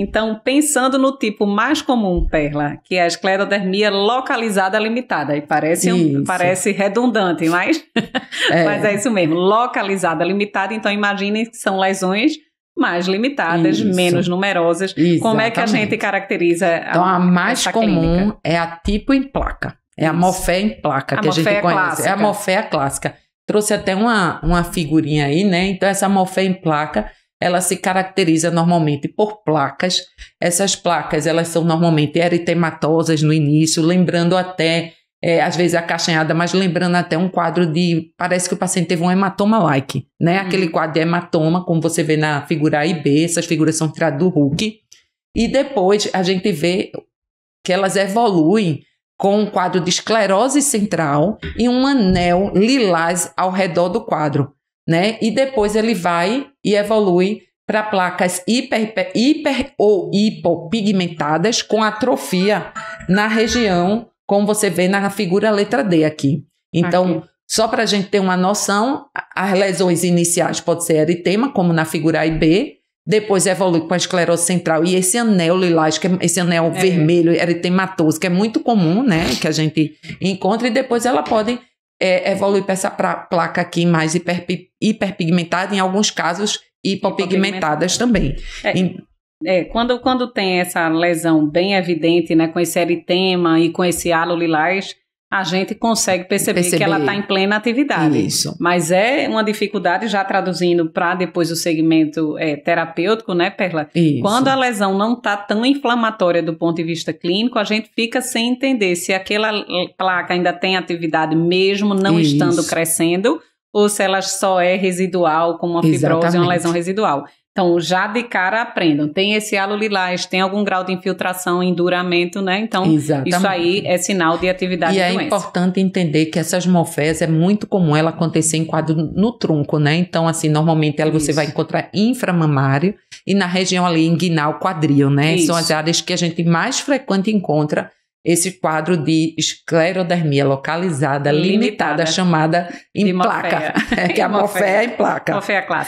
Então, pensando no tipo mais comum, Perla, que é a esclerodermia localizada limitada, e parece, um, parece redundante, mas é. mas é isso mesmo, localizada limitada. Então, imaginem que são lesões mais limitadas, isso. menos numerosas. Exatamente. Como é que a gente caracteriza a Então, a mais comum clínica? é a tipo em placa. É isso. a morfé em placa a que a gente é conhece. Clássica. É a morfé é clássica. Trouxe até uma, uma figurinha aí, né? Então, essa morfé em placa ela se caracteriza normalmente por placas. Essas placas, elas são normalmente eritematosas no início, lembrando até, é, às vezes cachanhada, mas lembrando até um quadro de, parece que o paciente teve um hematoma-like, né? Uhum. Aquele quadro de hematoma, como você vê na figura A e B, essas figuras são tiradas do Hulk. E depois a gente vê que elas evoluem com um quadro de esclerose central e um anel lilás ao redor do quadro né? E depois ele vai e evolui para placas hiper, hiper ou hipopigmentadas com atrofia na região, como você vê na figura letra D aqui. Então, aqui. só para a gente ter uma noção, as lesões iniciais pode ser eritema, como na figura A e B, depois evolui com a esclerose central e esse anel lilás, que é esse anel é. vermelho eritematoso, que é muito comum, né, que a gente encontra, e depois ela pode é, evolui para essa pra, placa aqui mais hiper, hiperpigmentada, em alguns casos hipopigmentadas também. É. Em, é, quando, quando tem essa lesão bem evidente, né, com esse eritema e com esse halo lilás, a gente consegue perceber, perceber. que ela está em plena atividade. Isso. Mas é uma dificuldade, já traduzindo para depois o segmento é, terapêutico, né, Perla? Isso. Quando a lesão não está tão inflamatória do ponto de vista clínico, a gente fica sem entender se aquela placa ainda tem atividade mesmo não Isso. estando crescendo ou se ela só é residual, como uma Exatamente. fibrose, uma lesão residual. Então, já de cara aprendam. Tem esse halo lilás, tem algum grau de infiltração, enduramento, né? Então, Exatamente. isso aí é sinal de atividade e de é doença. E é importante entender que essas morfés é muito comum ela acontecer em quadro no tronco, né? Então, assim, normalmente ela, você vai encontrar inframamário e na região ali inguinal, quadril, né? Isso. São as áreas que a gente mais frequente encontra esse quadro de esclerodermia localizada, limitada, limitada chamada em placa, é, que a a é em placa. Morféia clássica.